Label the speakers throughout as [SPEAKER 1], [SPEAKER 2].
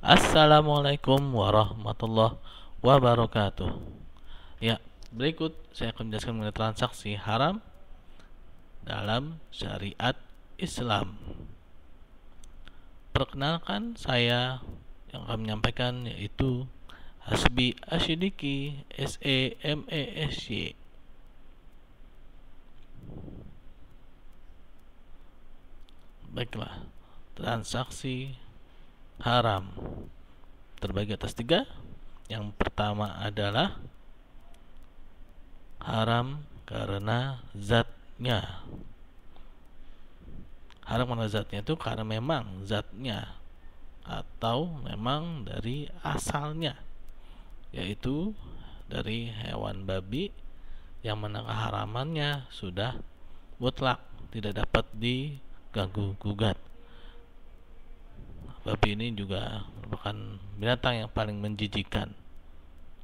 [SPEAKER 1] Assalamualaikum warahmatullahi wabarakatuh. Ya, berikut saya akan menjelaskan mengenai transaksi haram dalam syariat Islam. Perkenalkan saya yang akan menyampaikan yaitu Hasbi Ashidiki S A e M E S Y. Baiklah, transaksi haram terbagi atas tiga yang pertama adalah haram karena zatnya haram karena zatnya itu karena memang zatnya atau memang dari asalnya yaitu dari hewan babi yang mana keharamannya sudah mutlak tidak dapat diganggu gugat babi ini juga merupakan binatang yang paling menjijikan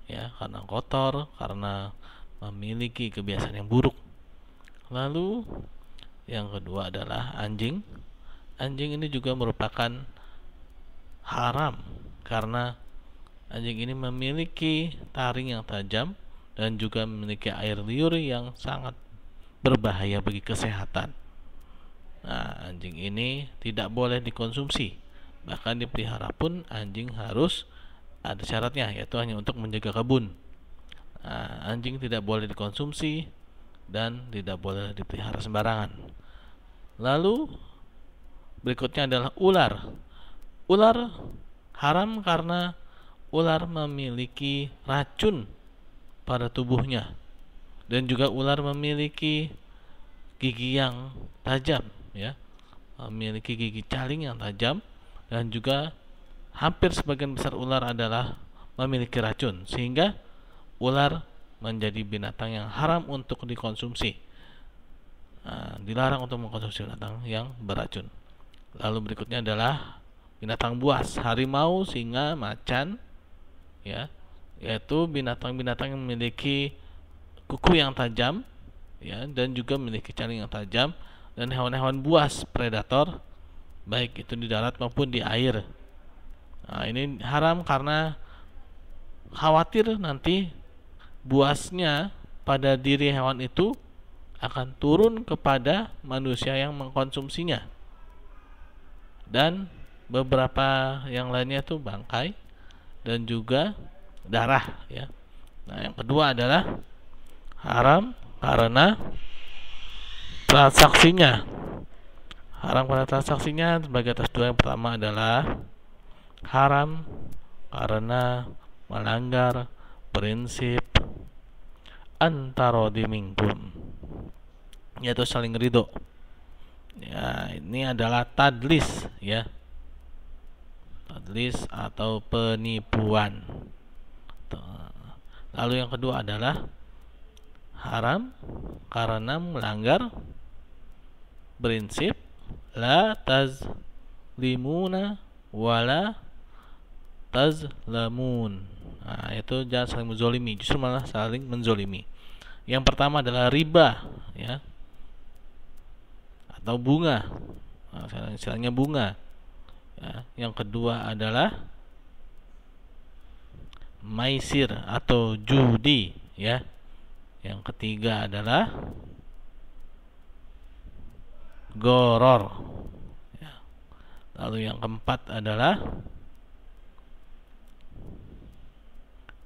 [SPEAKER 1] ya karena kotor karena memiliki kebiasaan yang buruk lalu yang kedua adalah anjing anjing ini juga merupakan haram karena anjing ini memiliki taring yang tajam dan juga memiliki air liur yang sangat berbahaya bagi kesehatan nah anjing ini tidak boleh dikonsumsi bahkan dipelihara pun anjing harus ada syaratnya yaitu hanya untuk menjaga kebun. Nah, anjing tidak boleh dikonsumsi dan tidak boleh dipelihara sembarangan. Lalu berikutnya adalah ular. Ular haram karena ular memiliki racun pada tubuhnya dan juga ular memiliki gigi yang tajam ya memiliki gigi caling yang tajam dan juga hampir sebagian besar ular adalah memiliki racun sehingga ular menjadi binatang yang haram untuk dikonsumsi ah, dilarang untuk mengkonsumsi binatang yang beracun lalu berikutnya adalah binatang buas harimau singa macan ya yaitu binatang-binatang yang memiliki kuku yang tajam ya dan juga memiliki caring yang tajam dan hewan-hewan buas predator baik itu di darat maupun di air. Nah, ini haram karena khawatir nanti buasnya pada diri hewan itu akan turun kepada manusia yang mengkonsumsinya. Dan beberapa yang lainnya itu bangkai dan juga darah ya. Nah, yang kedua adalah haram karena transaksinya Haram pada transaksinya sebagai atas dua yang pertama adalah haram karena melanggar prinsip antara dimingkum yaitu saling ridho ya ini adalah tadlis ya tadlis atau penipuan lalu yang kedua adalah haram karena melanggar prinsip la limuna wala lamun nah, itu jangan saling menzolimi justru malah saling menzolimi yang pertama adalah riba ya atau bunga nah, istilahnya bunga ya. yang kedua adalah maisir atau judi ya yang ketiga adalah goror ya. lalu yang keempat adalah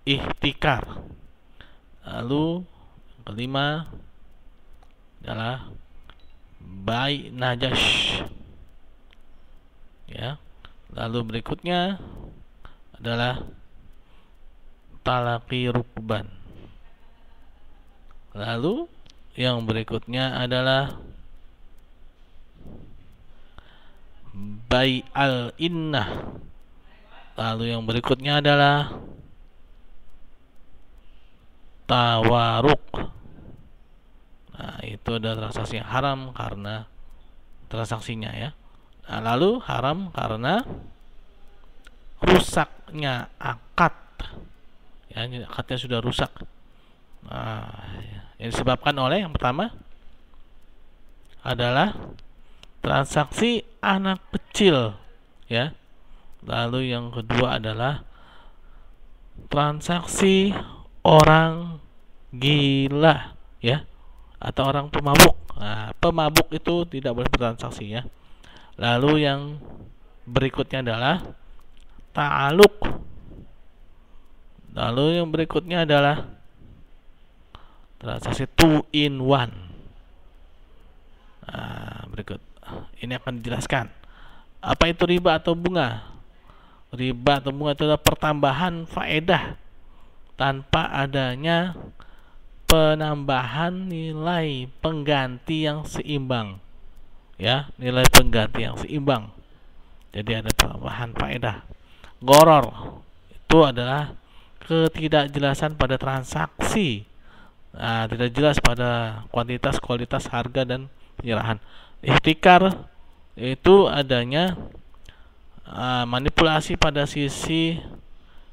[SPEAKER 1] ihtikar lalu yang kelima adalah baik najash ya lalu berikutnya adalah talaki rukban lalu yang berikutnya adalah bai al innah lalu yang berikutnya adalah tawaruk nah itu adalah transaksi yang haram karena transaksinya ya nah, lalu haram karena rusaknya akad ya akadnya sudah rusak nah, ya. yang disebabkan oleh yang pertama adalah transaksi anak kecil ya lalu yang kedua adalah transaksi orang gila ya atau orang pemabuk nah, pemabuk itu tidak boleh bertransaksi ya lalu yang berikutnya adalah ta'aluk lalu yang berikutnya adalah transaksi two in one nah, berikut ini akan dijelaskan. Apa itu riba atau bunga? Riba atau bunga itu adalah pertambahan faedah tanpa adanya penambahan nilai pengganti yang seimbang. Ya, nilai pengganti yang seimbang. Jadi ada penambahan faedah. Goror itu adalah ketidakjelasan pada transaksi nah, tidak jelas pada kuantitas kualitas harga dan penyerahan ikhtikar itu adanya uh, manipulasi pada sisi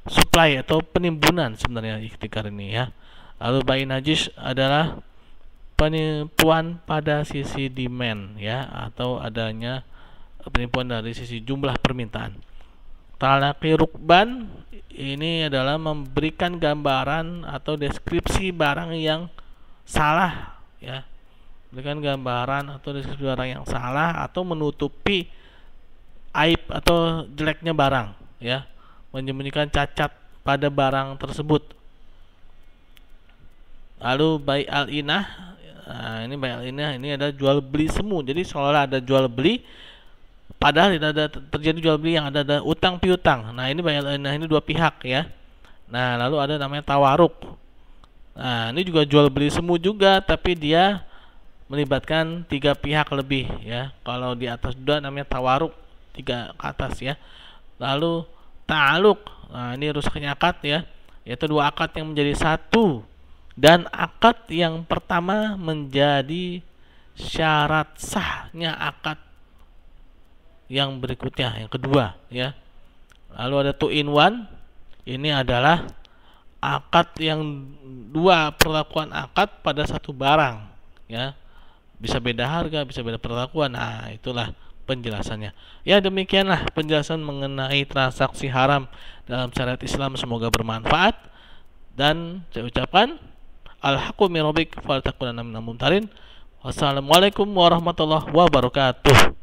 [SPEAKER 1] supply atau penimbunan sebenarnya ikhtikar ini ya lalu bayi najis adalah penipuan pada sisi demand ya atau adanya penipuan dari sisi jumlah permintaan Talaki rukban ini adalah memberikan gambaran atau deskripsi barang yang salah ya memberikan gambaran atau deskripsi barang yang salah atau menutupi aib atau jeleknya barang ya menyembunyikan cacat pada barang tersebut lalu by al inah nah ini by al inah ini ada jual beli semu jadi seolah ada jual beli padahal tidak ada terjadi jual beli yang ada, ada utang piutang nah ini by al inah ini dua pihak ya nah lalu ada namanya tawaruk nah ini juga jual beli semu juga tapi dia melibatkan tiga pihak lebih ya. Kalau di atas dua namanya tawaruk tiga ke atas ya. Lalu ta'aluk. Nah, ini rusaknya akad ya, yaitu dua akad yang menjadi satu dan akad yang pertama menjadi syarat sahnya akad yang berikutnya, yang kedua ya. Lalu ada two in one. Ini adalah akad yang dua perlakuan akad pada satu barang ya bisa beda harga, bisa beda perlakuan. Nah, itulah penjelasannya. Ya, demikianlah penjelasan mengenai transaksi haram dalam syariat Islam. Semoga bermanfaat dan saya ucapkan alhaqu min Wassalamualaikum warahmatullahi wabarakatuh.